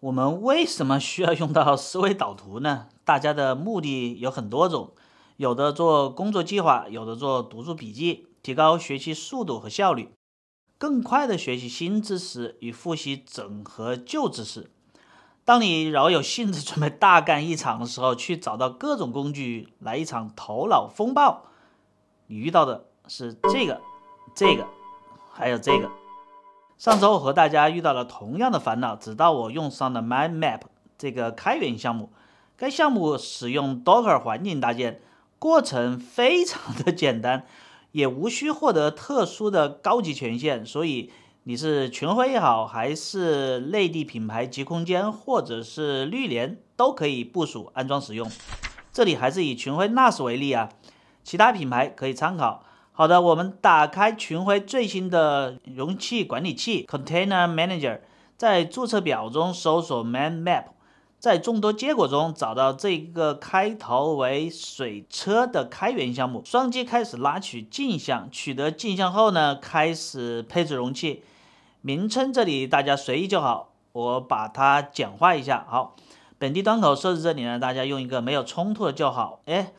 我们为什么需要用到思维导图呢？大家的目的有很多种，有的做工作计划，有的做读书笔记，提高学习速度和效率，更快地学习新知识与复习整合旧知识。当你饶有兴致准备大干一场的时候，去找到各种工具来一场头脑风暴，你遇到的是这个、这个，还有这个。上周和大家遇到了同样的烦恼，直到我用上了 My Map 这个开源项目。该项目使用 Docker 环境搭建，过程非常的简单，也无需获得特殊的高级权限。所以你是群晖也好，还是内地品牌极空间或者是绿联，都可以部署安装使用。这里还是以群晖 NAS 为例啊，其他品牌可以参考。好的，我们打开群晖最新的容器管理器 Container Manager，在注册表中搜索 man map，在众多结果中找到这个开头为水车的开源项目，双击开始拉取镜像。取得镜像后呢，开始配置容器，名称这里大家随意就好，我把它简化一下。好，本地端口设置这里呢，大家用一个没有冲突的就好。哎。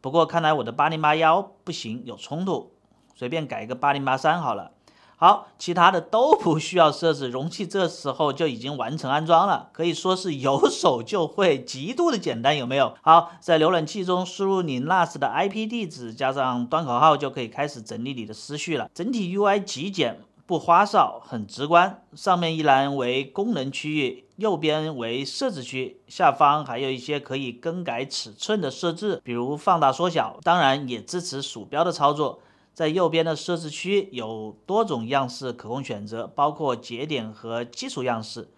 不过看来我的八零八幺不行，有冲突，随便改一个八零八三好了。好，其他的都不需要设置，容器这时候就已经完成安装了，可以说是有手就会，极度的简单，有没有？好，在浏览器中输入你 NAS 的 IP 地址加上端口号，就可以开始整理你的思绪了。整体 UI 极简。不花哨，很直观。上面一栏为功能区域，右边为设置区，下方还有一些可以更改尺寸的设置，比如放大、缩小。当然也支持鼠标的操作。在右边的设置区有多种样式可供选择，包括节点和基础样式。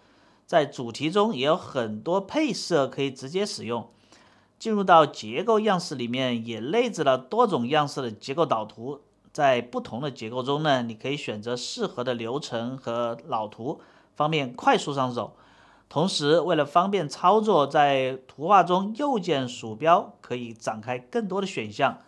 在主题中也有很多配色可以直接使用。进入到结构样式里面，也内置了多种样式的结构导图。在不同的结构中呢，你可以选择适合的流程和老图，方便快速上手。同时，为了方便操作，在图画中右键鼠标可以展开更多的选项。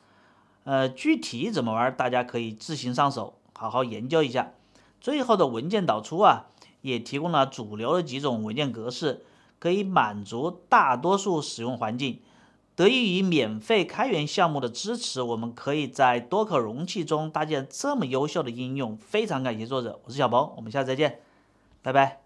呃，具体怎么玩，大家可以自行上手，好好研究一下。最后的文件导出啊，也提供了主流的几种文件格式，可以满足大多数使用环境。得益于免费开源项目的支持，我们可以在多可容器中搭建这么优秀的应用，非常感谢作者。我是小鹏，我们下次再见，拜拜。